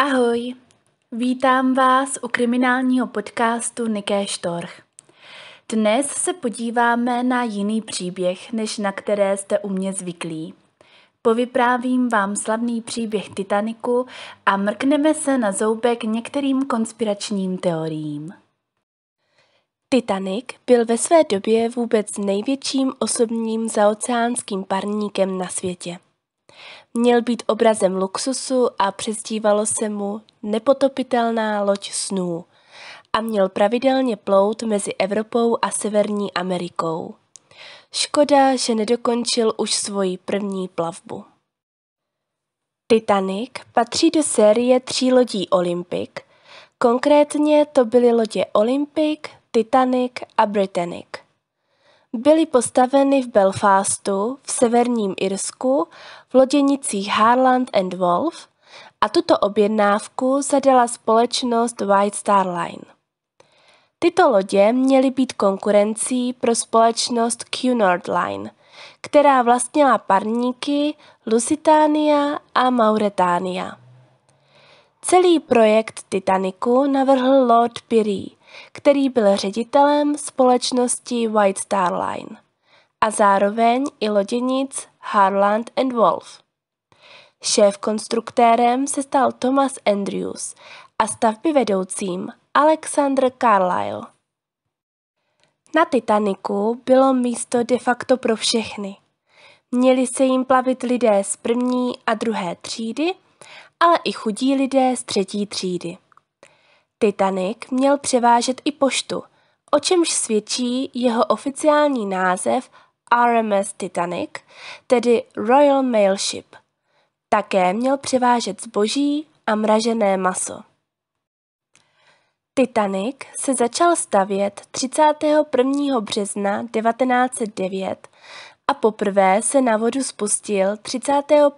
Ahoj, vítám vás u kriminálního podcastu Niké Štorch. Dnes se podíváme na jiný příběh, než na které jste u mě zvyklí. Povyprávím vám slavný příběh Titaniku a mrkneme se na zoubek některým konspiračním teoriím. Titanic byl ve své době vůbec největším osobním zaoceánským parníkem na světě – Měl být obrazem luxusu a přestívalo se mu nepotopitelná loď snů a měl pravidelně plout mezi Evropou a Severní Amerikou. Škoda, že nedokončil už svoji první plavbu. Titanic patří do série tří lodí Olympic. Konkrétně to byly lodě Olympic, Titanic a Britannic. Byly postaveny v Belfastu v severním Irsku v loděnicích Harland and Wolff a tuto objednávku zadala společnost White Star Line. Tyto lodě měly být konkurencí pro společnost Cunard Line, která vlastnila parníky Lusitania a Mauretania. Celý projekt Titaniku navrhl Lord Pirie který byl ředitelem společnosti White Star Line a zároveň i loděnic Harland and Wolf. Šéf konstruktérem se stal Thomas Andrews a stavby vedoucím Alexander Carlyle. Na Titaniku bylo místo de facto pro všechny. Měli se jim plavit lidé z první a druhé třídy, ale i chudí lidé z třetí třídy. Titanic měl převážet i poštu, o čemž svědčí jeho oficiální název RMS Titanic, tedy Royal Mail Ship. Také měl převážet zboží a mražené maso. Titanic se začal stavět 31. března 1909 a poprvé se na vodu spustil 31.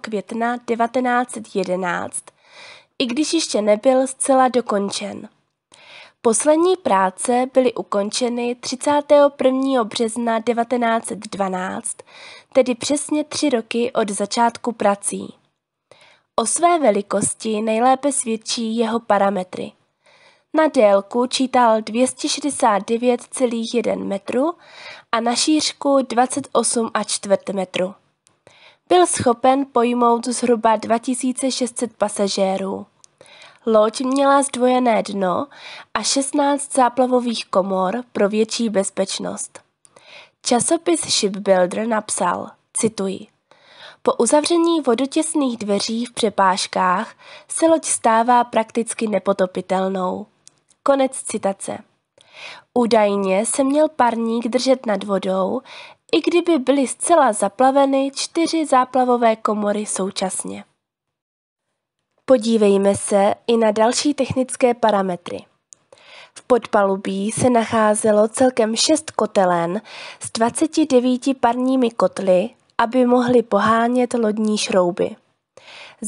května 1911 i když ještě nebyl zcela dokončen. Poslední práce byly ukončeny 31. března 1912, tedy přesně tři roky od začátku prací. O své velikosti nejlépe svědčí jeho parametry. Na délku čítal 269,1 metru a na šířku 28,4 metru byl schopen pojmout zhruba 2600 pasažérů. Loď měla zdvojené dno a 16 záplavových komor pro větší bezpečnost. Časopis Shipbuilder napsal, cituji, po uzavření vodotěsných dveří v přepážkách se loď stává prakticky nepotopitelnou. Konec citace. Údajně se měl parník držet nad vodou, i kdyby byly zcela zaplaveny čtyři záplavové komory současně. Podívejme se i na další technické parametry. V podpalubí se nacházelo celkem šest kotelen s 29 parními kotly, aby mohly pohánět lodní šrouby.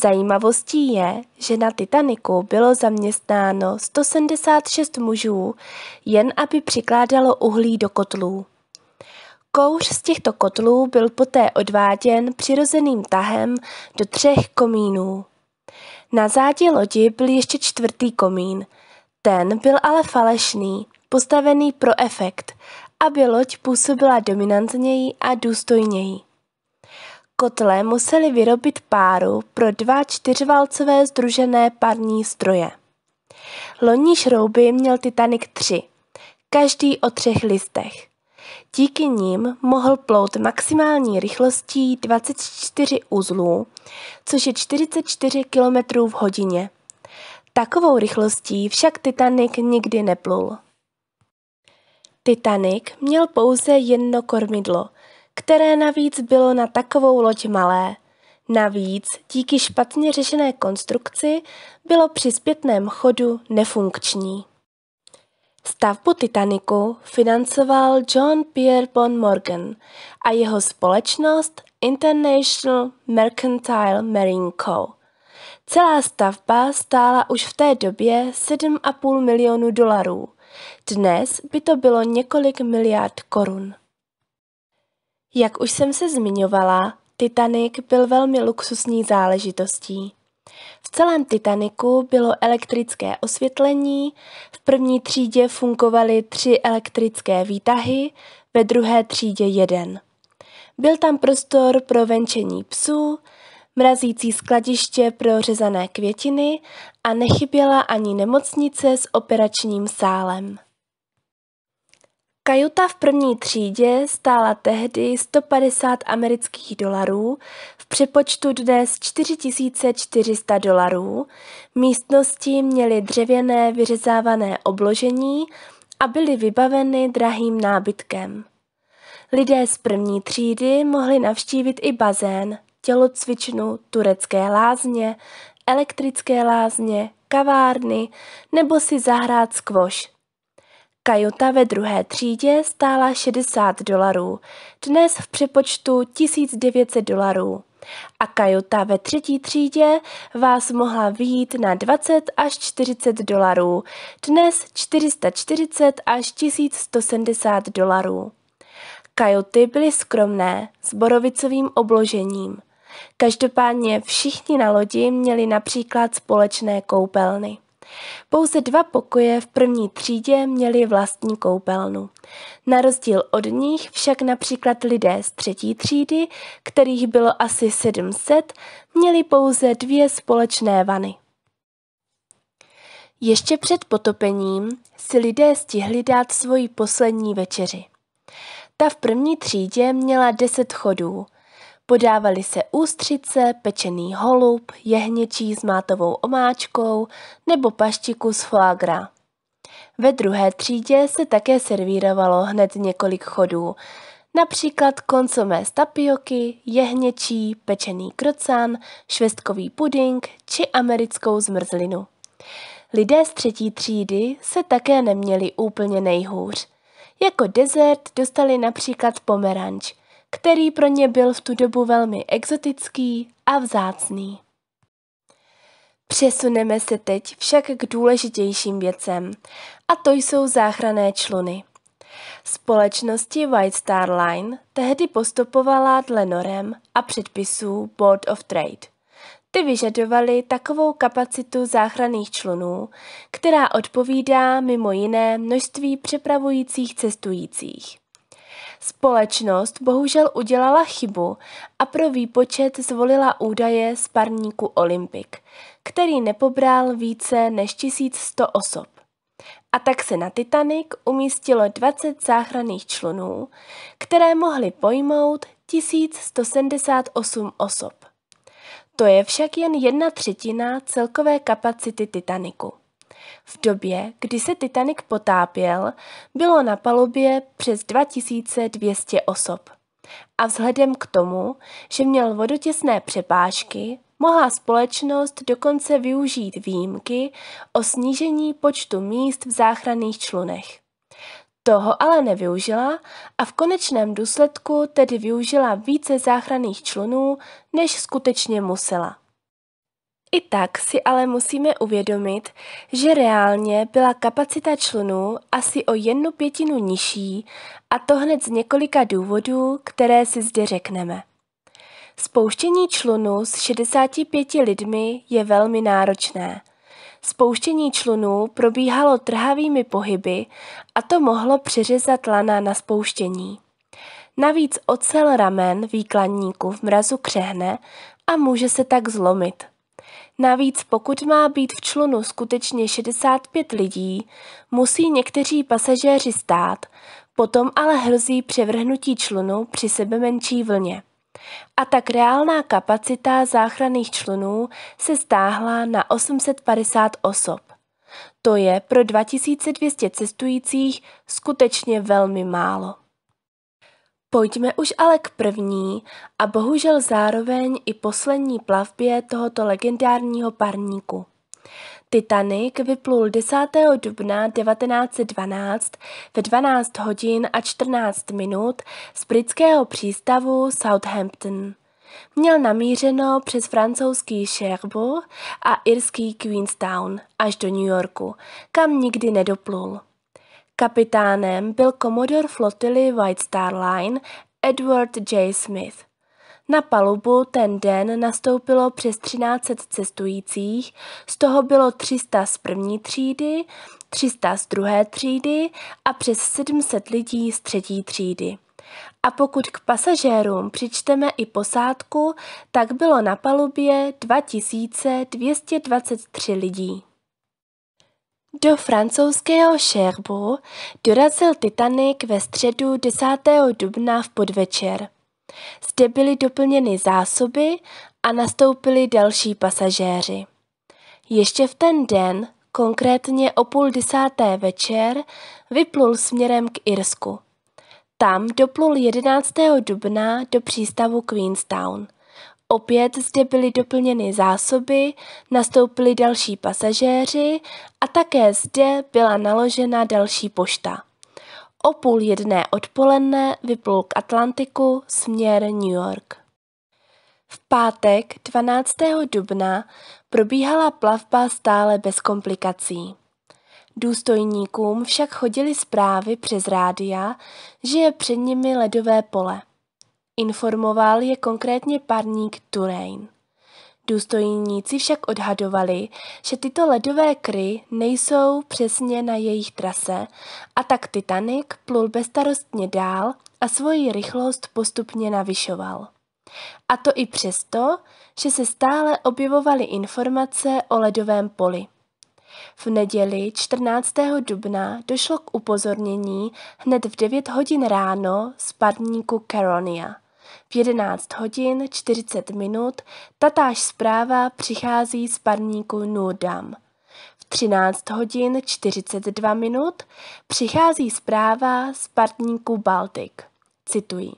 Zajímavostí je, že na Titaniku bylo zaměstnáno 176 mužů, jen aby přikládalo uhlí do kotlů. Kouř z těchto kotlů byl poté odváděn přirozeným tahem do třech komínů. Na zádi lodi byl ještě čtvrtý komín. Ten byl ale falešný, postavený pro efekt, aby loď působila dominantněji a důstojněji. Kotle museli vyrobit páru pro dva čtyřvalcové združené parní stroje. Loní šrouby měl Titanic 3, každý o třech listech. Díky nim mohl plout maximální rychlostí 24 uzlů, což je 44 km v hodině. Takovou rychlostí však Titanic nikdy neplul. Titanic měl pouze jedno kormidlo, které navíc bylo na takovou loď malé. Navíc díky špatně řešené konstrukci bylo při zpětném chodu nefunkční. Stavbu Titaniku financoval John Pierpont Morgan a jeho společnost International Mercantile Marine Co. Celá stavba stála už v té době 7,5 milionu dolarů. Dnes by to bylo několik miliard korun. Jak už jsem se zmiňovala, Titanic byl velmi luxusní záležitostí. V celém Titaniku bylo elektrické osvětlení, v první třídě funkovaly tři elektrické výtahy, ve druhé třídě jeden. Byl tam prostor pro venčení psů, mrazící skladiště pro řezané květiny a nechyběla ani nemocnice s operačním sálem. Kajuta v první třídě stála tehdy 150 amerických dolarů, v přepočtu dnes 4400 dolarů. Místnosti měly dřevěné vyřezávané obložení a byly vybaveny drahým nábytkem. Lidé z první třídy mohli navštívit i bazén, tělocvičnu, turecké lázně, elektrické lázně, kavárny nebo si zahrát skvoš, Kajuta ve druhé třídě stála 60 dolarů, dnes v přepočtu 1900 dolarů. A kajuta ve třetí třídě vás mohla výjít na 20 až 40 dolarů, dnes 440 až 1170 dolarů. Kajuty byly skromné, s borovicovým obložením. Každopádně všichni na lodi měli například společné koupelny. Pouze dva pokoje v první třídě měly vlastní koupelnu. Na rozdíl od nich však například lidé z třetí třídy, kterých bylo asi 700, měli pouze dvě společné vany. Ještě před potopením si lidé stihli dát svoji poslední večeři. Ta v první třídě měla deset chodů – Podávaly se ústřice, pečený holub, jehněčí s mátovou omáčkou nebo paštiku z foagra. Ve druhé třídě se také servírovalo hned několik chodů, například koncomé z tapioky, jehněčí, pečený krocan, švestkový puding či americkou zmrzlinu. Lidé z třetí třídy se také neměli úplně nejhůř. Jako dezert dostali například pomeranč, který pro ně byl v tu dobu velmi exotický a vzácný. Přesuneme se teď však k důležitějším věcem, a to jsou záchrané čluny. Společnosti White Star Line tehdy postupovala dle norem a předpisů Board of Trade. Ty vyžadovaly takovou kapacitu záchranných člunů, která odpovídá mimo jiné množství přepravujících cestujících. Společnost bohužel udělala chybu a pro výpočet zvolila údaje z parníku Olympic, který nepobral více než 1100 osob. A tak se na Titanic umístilo 20 záchranných člunů, které mohly pojmout 1178 osob. To je však jen jedna třetina celkové kapacity Titaniku. V době, kdy se Titanic potápěl, bylo na palubě přes 2200 osob. A vzhledem k tomu, že měl vodotěsné přepážky, mohla společnost dokonce využít výjimky o snížení počtu míst v záchranných člunech. Toho ale nevyužila a v konečném důsledku tedy využila více záchranných člunů, než skutečně musela. I tak si ale musíme uvědomit, že reálně byla kapacita člunů asi o jednu pětinu nižší a to hned z několika důvodů, které si zde řekneme. Spouštění člunu s 65 lidmi je velmi náročné. Spouštění člunů probíhalo trhavými pohyby a to mohlo přeřezat lana na spouštění. Navíc ocel ramen výkladníku v mrazu křehne a může se tak zlomit. Navíc pokud má být v člunu skutečně 65 lidí, musí někteří pasažéři stát, potom ale hrozí převrhnutí člunu při sebe menší vlně. A tak reálná kapacita záchranných člunů se stáhla na 850 osob. To je pro 2200 cestujících skutečně velmi málo. Pojďme už ale k první a bohužel zároveň i poslední plavbě tohoto legendárního parníku. Titanic vyplul 10. dubna 1912 ve 12 hodin a 14 minut z britského přístavu Southampton. Měl namířeno přes francouzský Cherbourg a irský Queenstown až do New Yorku, kam nikdy nedoplul. Kapitánem byl komodor flotily White Star Line Edward J. Smith. Na palubu ten den nastoupilo přes 1300 cestujících, z toho bylo 300 z první třídy, 300 z druhé třídy a přes 700 lidí z třetí třídy. A pokud k pasažérům přičteme i posádku, tak bylo na palubě 2223 lidí. Do francouzského Šerbu dorazil Titanic ve středu 10. dubna v podvečer. Zde byly doplněny zásoby a nastoupili další pasažéři. Ještě v ten den, konkrétně o půl desáté večer, vyplul směrem k Irsku. Tam doplul 11. dubna do přístavu Queenstown – Opět zde byly doplněny zásoby, nastoupili další pasažéři a také zde byla naložena další pošta. O půl jedné odpoledne vyplul k Atlantiku směr New York. V pátek 12. dubna probíhala plavba stále bez komplikací. Důstojníkům však chodily zprávy přes rádia, že je před nimi ledové pole. Informoval je konkrétně parník Touraine. Důstojníci však odhadovali, že tyto ledové kry nejsou přesně na jejich trase a tak Titanic plul bezstarostně dál a svoji rychlost postupně navyšoval. A to i přesto, že se stále objevovaly informace o ledovém poli. V neděli 14. dubna došlo k upozornění hned v 9 hodin ráno z padníku Caronia – v 11 hodin 40 minut tatáž zpráva přichází z parníku Nudam. V 13 hodin 42 minut přichází zpráva z parníku Baltik. Cituji.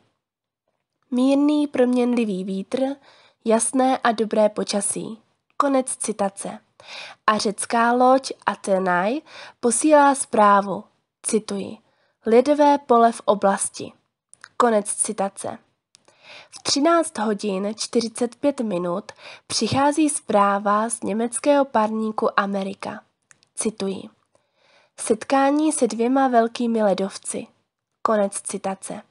Mírný proměnlivý vítr, jasné a dobré počasí. Konec citace. A řecká loď Atenaj posílá zprávu, cituji, lidové pole v oblasti. Konec citace. V 13 hodin 45 minut přichází zpráva z německého parníku Amerika. Cituji. Setkání se dvěma velkými ledovci. Konec citace.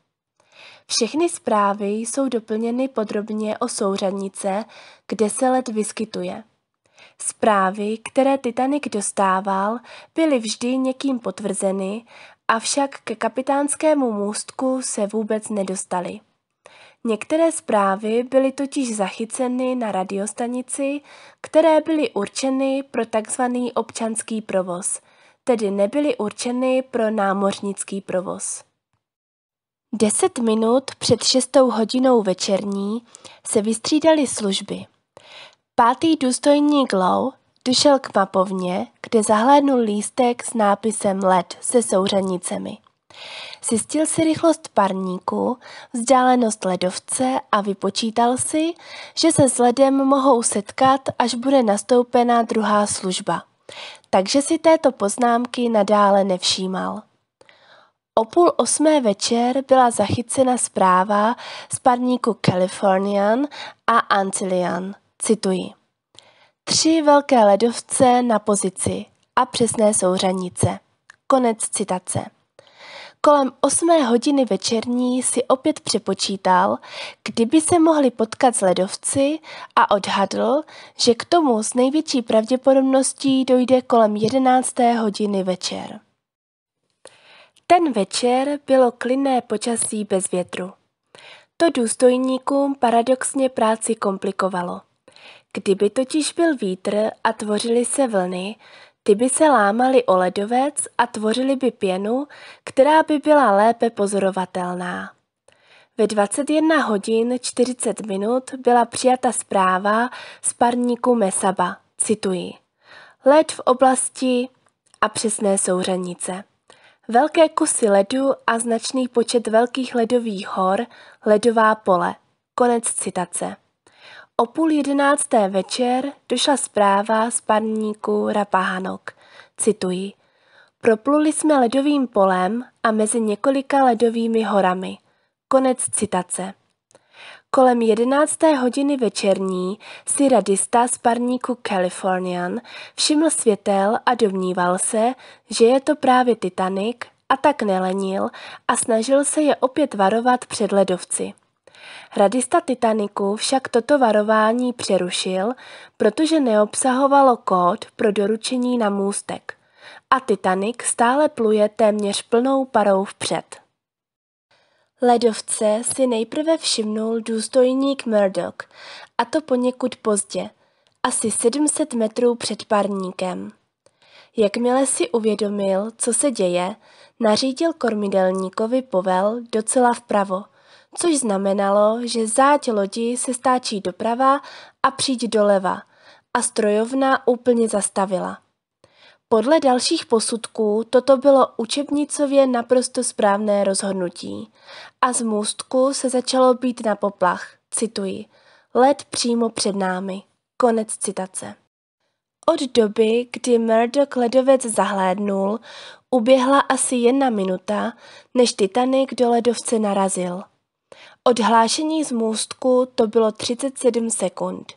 Všechny zprávy jsou doplněny podrobně o souřadnice, kde se led vyskytuje. Zprávy, které Titanic dostával, byly vždy někým potvrzeny, avšak ke kapitánskému můstku se vůbec nedostaly. Některé zprávy byly totiž zachyceny na radiostanici, které byly určeny pro tzv. občanský provoz, tedy nebyly určeny pro námořnický provoz. Deset minut před šestou hodinou večerní se vystřídaly služby. Pátý důstojník Low došel k mapovně, kde zahlédnul lístek s nápisem LED se souřadnicemi. Zjistil si rychlost parníku, vzdálenost ledovce a vypočítal si, že se s ledem mohou setkat, až bude nastoupena druhá služba. Takže si této poznámky nadále nevšímal. O půl osmé večer byla zachycena zpráva z parníku Californian a Antillian. Cituji. Tři velké ledovce na pozici a přesné souřadnice. Konec citace. Kolem osmé hodiny večerní si opět přepočítal, kdyby se mohli potkat s ledovci a odhadl, že k tomu s největší pravděpodobností dojde kolem jedenácté hodiny večer. Ten večer bylo klinné počasí bez větru. To důstojníkům paradoxně práci komplikovalo. Kdyby totiž byl vítr a tvořily se vlny, ty by se lámaly o ledovec a tvořily by pěnu, která by byla lépe pozorovatelná. Ve 21 hodin 40 minut byla přijata zpráva z parníku Mesaba, cituji. Led v oblasti a přesné souřenice. Velké kusy ledu a značný počet velkých ledových hor, ledová pole. Konec citace. O půl jedenácté večer došla zpráva z panníku Rapahanok. Cituji. Propluli jsme ledovým polem a mezi několika ledovými horami. Konec citace. Kolem 11. hodiny večerní si radista z parníku Californian všiml světel a domníval se, že je to právě Titanic a tak nelenil a snažil se je opět varovat před ledovci. Radista Titaniku však toto varování přerušil, protože neobsahovalo kód pro doručení na můstek. A Titanic stále pluje téměř plnou parou vpřed. Ledovce si nejprve všimnul důstojník Murdoch, a to poněkud pozdě, asi 700 metrů před parníkem. Jakmile si uvědomil, co se děje, nařídil kormidelníkovi povel docela vpravo což znamenalo, že záď lodi se stáčí doprava a přijď doleva a strojovna úplně zastavila. Podle dalších posudků toto bylo učebnicově naprosto správné rozhodnutí a z můstku se začalo být na poplach, cituji, let přímo před námi. Konec citace. Od doby, kdy Murdoch ledovec zahlédnul, uběhla asi jedna minuta, než Titanic do ledovce narazil – Odhlášení z můstku to bylo 37 sekund.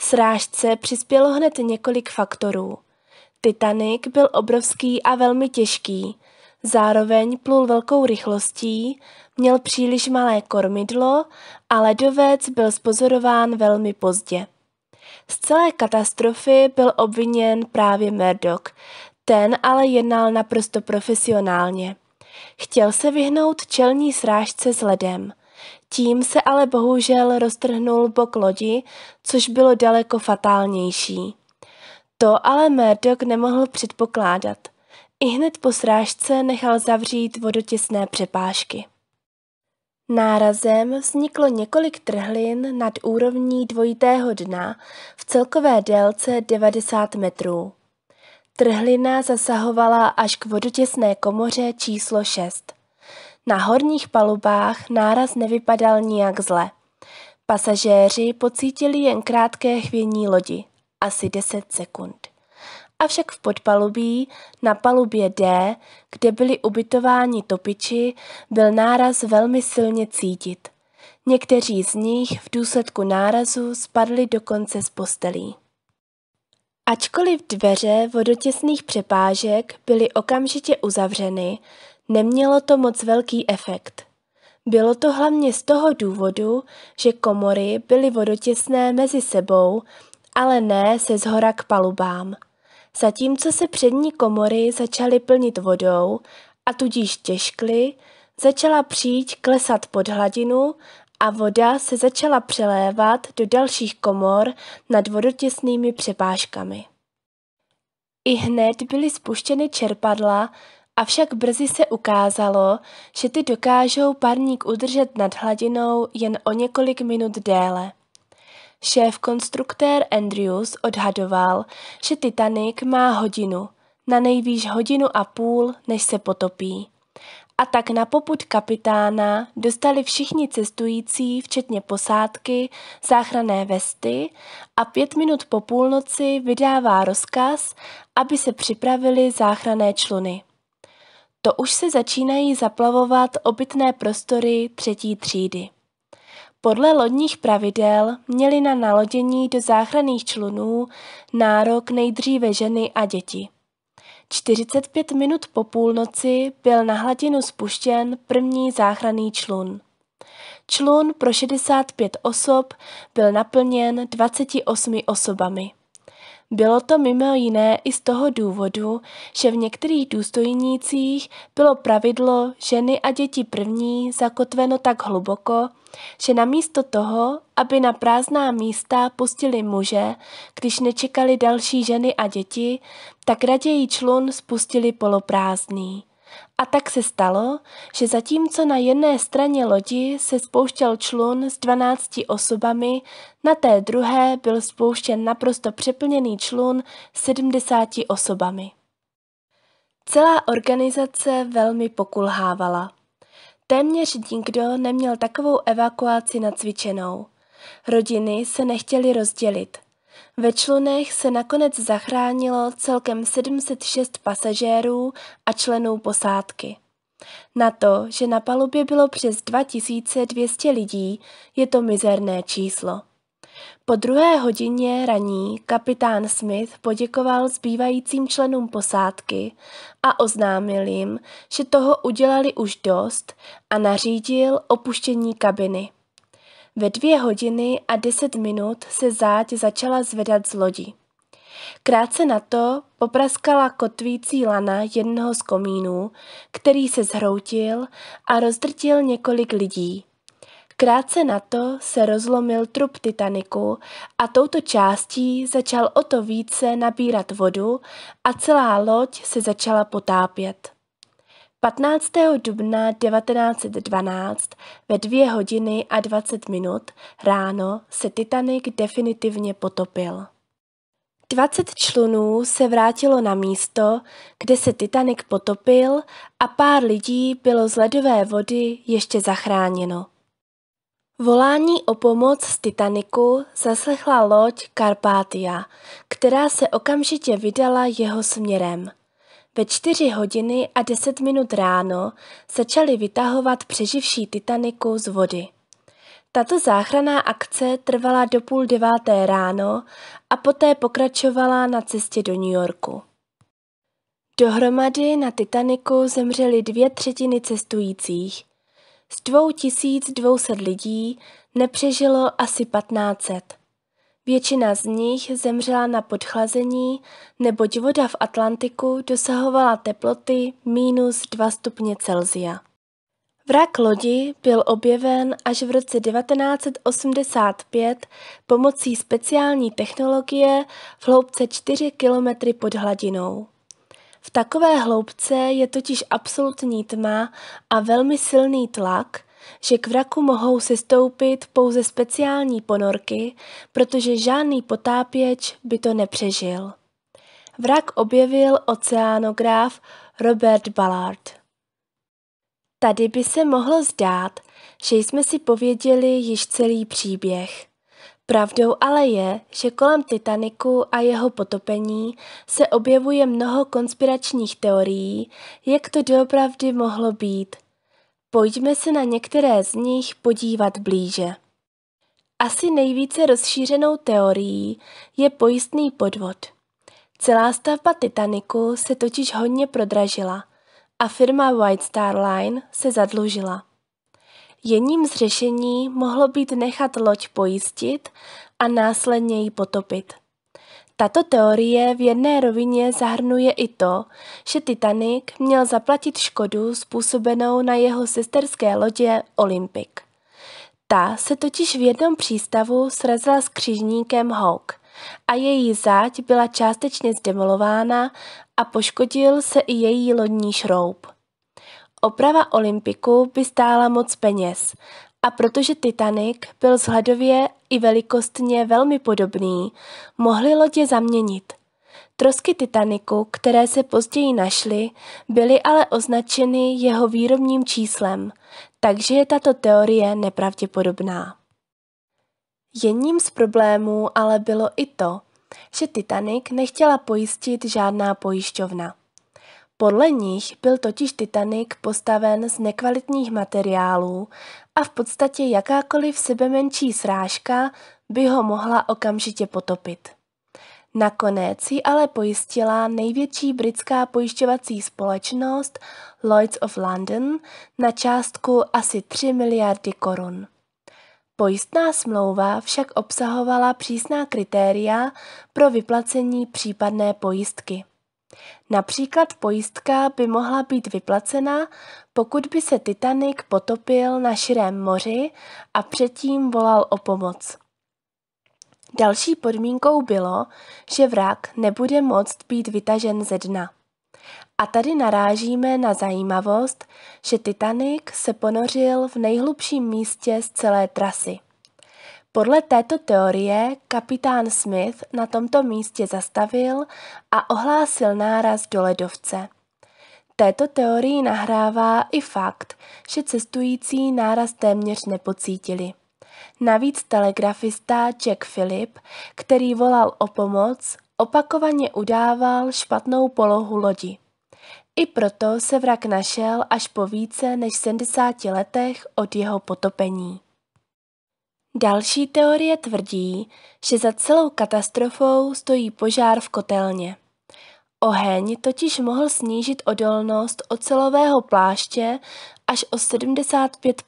Srážce přispělo hned několik faktorů. Titanic byl obrovský a velmi těžký. Zároveň plul velkou rychlostí, měl příliš malé kormidlo a ledovec byl spozorován velmi pozdě. Z celé katastrofy byl obviněn právě Murdoch, ten ale jednal naprosto profesionálně. Chtěl se vyhnout čelní srážce s ledem – tím se ale bohužel roztrhnul bok lodi, což bylo daleko fatálnější. To ale Murdoch nemohl předpokládat. I hned po srážce nechal zavřít vodotěsné přepážky. Nárazem vzniklo několik trhlin nad úrovní dvojitého dna v celkové délce 90 metrů. Trhlina zasahovala až k vodotěsné komoře číslo 6. Na horních palubách náraz nevypadal nijak zle. Pasažéři pocítili jen krátké chvění lodi, asi 10 sekund. Avšak v podpalubí, na palubě D, kde byli ubytováni topiči, byl náraz velmi silně cítit. Někteří z nich v důsledku nárazu spadli dokonce z postelí. Ačkoliv dveře vodotěsných přepážek byly okamžitě uzavřeny, Nemělo to moc velký efekt. Bylo to hlavně z toho důvodu, že komory byly vodotěsné mezi sebou, ale ne se zhora k palubám. Zatímco se přední komory začaly plnit vodou a tudíž těžkly, začala příč klesat pod hladinu a voda se začala přelévat do dalších komor nad vodotěsnými přepážkami. I hned byly spuštěny čerpadla, Avšak brzy se ukázalo, že ty dokážou parník udržet nad hladinou jen o několik minut déle. Šéf konstruktér Andrews odhadoval, že Titanic má hodinu, na nejvýš hodinu a půl, než se potopí. A tak na poput kapitána dostali všichni cestující, včetně posádky, záchranné vesty a pět minut po půlnoci vydává rozkaz, aby se připravili záchranné čluny to už se začínají zaplavovat obytné prostory třetí třídy. Podle lodních pravidel měly na nalodění do záchranných člunů nárok nejdříve ženy a děti. 45 minut po půlnoci byl na hladinu spuštěn první záchranný člun. Člun pro 65 osob byl naplněn 28 osobami. Bylo to mimo jiné i z toho důvodu, že v některých důstojnících bylo pravidlo ženy a děti první zakotveno tak hluboko, že namísto toho, aby na prázdná místa pustili muže, když nečekali další ženy a děti, tak raději člun spustili poloprázdný. A tak se stalo, že zatímco na jedné straně lodi se spouštěl člun s 12 osobami, na té druhé byl spouštěn naprosto přeplněný člun s 70 osobami. Celá organizace velmi pokulhávala. Téměř nikdo neměl takovou evakuaci nacvičenou. Rodiny se nechtěly rozdělit – ve člunech se nakonec zachránilo celkem 706 pasažérů a členů posádky. Na to, že na palubě bylo přes 2200 lidí, je to mizerné číslo. Po druhé hodině raní kapitán Smith poděkoval zbývajícím členům posádky a oznámil jim, že toho udělali už dost a nařídil opuštění kabiny. Ve dvě hodiny a deset minut se záď začala zvedat z lodi. Krátce na to popraskala kotvící lana jednoho z komínů, který se zhroutil a rozdrtil několik lidí. Krátce na to se rozlomil trup Titaniku a touto částí začal o to více nabírat vodu a celá loď se začala potápět. 15. dubna 1912 ve dvě hodiny a 20 minut ráno se Titanic definitivně potopil. 20 člunů se vrátilo na místo, kde se Titanic potopil a pár lidí bylo z ledové vody ještě zachráněno. Volání o pomoc z Titaniku zaslechla loď Carpathia, která se okamžitě vydala jeho směrem – ve čtyři hodiny a deset minut ráno začali vytahovat přeživší Titaniku z vody. Tato záchranná akce trvala do půl deváté ráno a poté pokračovala na cestě do New Yorku. Dohromady na Titaniku zemřeli dvě třetiny cestujících. Z 2200 lidí nepřežilo asi 1500. Většina z nich zemřela na podchlazení, neboť voda v Atlantiku dosahovala teploty minus 2 stupně Celsia. Vrak lodi byl objeven až v roce 1985 pomocí speciální technologie v hloubce 4 km pod hladinou. V takové hloubce je totiž absolutní tma a velmi silný tlak – že k vraku mohou se stoupit pouze speciální ponorky, protože žádný potápěč by to nepřežil. Vrak objevil oceánograf Robert Ballard. Tady by se mohlo zdát, že jsme si pověděli již celý příběh. Pravdou ale je, že kolem Titaniku a jeho potopení se objevuje mnoho konspiračních teorií, jak to doopravdy mohlo být – Pojďme se na některé z nich podívat blíže. Asi nejvíce rozšířenou teorií je pojistný podvod. Celá stavba Titaniku se totiž hodně prodražila a firma White Star Line se zadlužila. Jedním z řešení mohlo být nechat loď pojistit a následně ji potopit – tato teorie v jedné rovině zahrnuje i to, že Titanic měl zaplatit škodu způsobenou na jeho sesterské lodě Olympic. Ta se totiž v jednom přístavu srazila s křižníkem Hawk a její záď byla částečně zdemolována a poškodil se i její lodní šroub. Oprava Olympiku by stála moc peněz a protože Titanic byl vzhledově i velikostně velmi podobný, mohly lodě zaměnit. Trosky Titaniku, které se později našly, byly ale označeny jeho výrobním číslem, takže je tato teorie nepravděpodobná. Jedním z problémů ale bylo i to, že Titanic nechtěla pojistit žádná pojišťovna. Podle nich byl totiž Titanic postaven z nekvalitních materiálů a v podstatě jakákoliv sebemenší srážka by ho mohla okamžitě potopit. Nakonec ji ale pojistila největší britská pojišťovací společnost Lloyds of London na částku asi 3 miliardy korun. Pojistná smlouva však obsahovala přísná kritéria pro vyplacení případné pojistky. Například pojistka by mohla být vyplacena, pokud by se Titanic potopil na širém moři a předtím volal o pomoc. Další podmínkou bylo, že vrak nebude moct být vytažen ze dna. A tady narážíme na zajímavost, že Titanic se ponořil v nejhlubším místě z celé trasy – podle této teorie kapitán Smith na tomto místě zastavil a ohlásil náraz do ledovce. Této teorii nahrává i fakt, že cestující náraz téměř nepocítili. Navíc telegrafista Jack Philip, který volal o pomoc, opakovaně udával špatnou polohu lodi. I proto se vrak našel až po více než 70 letech od jeho potopení. Další teorie tvrdí, že za celou katastrofou stojí požár v kotelně. Oheň totiž mohl snížit odolnost ocelového pláště až o 75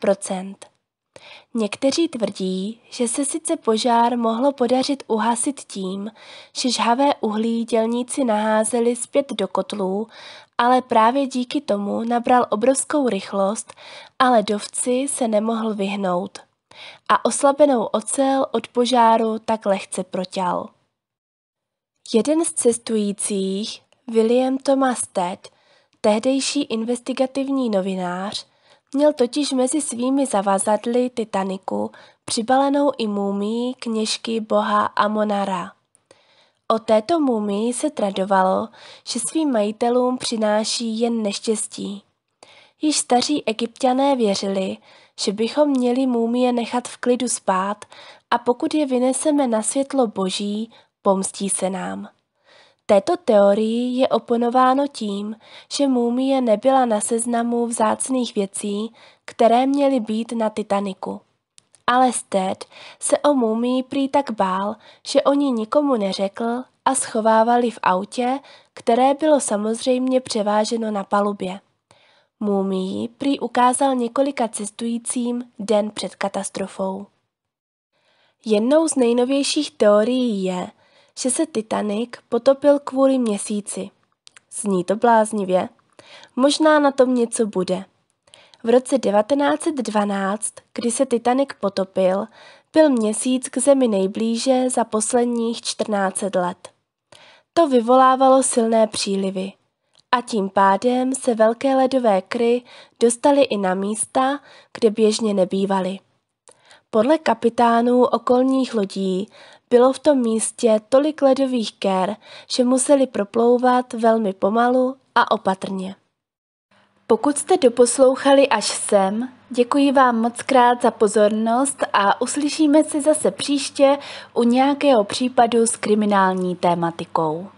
Někteří tvrdí, že se sice požár mohlo podařit uhasit tím, že žhavé uhlí dělníci naházeli zpět do kotlů, ale právě díky tomu nabral obrovskou rychlost a ledovci se nemohl vyhnout a oslabenou ocel od požáru tak lehce proťal. Jeden z cestujících, William Thomas Ted, tehdejší investigativní novinář, měl totiž mezi svými zavazadly Titaniku přibalenou i mumii kněžky boha Amonara. O této mumii se tradovalo, že svým majitelům přináší jen neštěstí. Již staří egyptiané věřili, že bychom měli mumie nechat v klidu spát a pokud je vyneseme na světlo boží, pomstí se nám. Této teorii je oponováno tím, že mumie nebyla na seznamu vzácných věcí, které měly být na Titaniku. Ale Sted se o mumii prý tak bál, že o ní nikomu neřekl a schovávali v autě, které bylo samozřejmě převáženo na palubě. Mumii prý ukázal několika cestujícím den před katastrofou. Jednou z nejnovějších teorií je, že se Titanic potopil kvůli měsíci. Zní to bláznivě. Možná na tom něco bude. V roce 1912, kdy se Titanic potopil, byl měsíc k zemi nejblíže za posledních 14 let. To vyvolávalo silné přílivy a tím pádem se velké ledové kry dostaly i na místa, kde běžně nebývaly. Podle kapitánů okolních lodí bylo v tom místě tolik ledových ker, že museli proplouvat velmi pomalu a opatrně. Pokud jste doposlouchali až sem, děkuji vám moc krát za pozornost a uslyšíme se zase příště u nějakého případu s kriminální tématikou.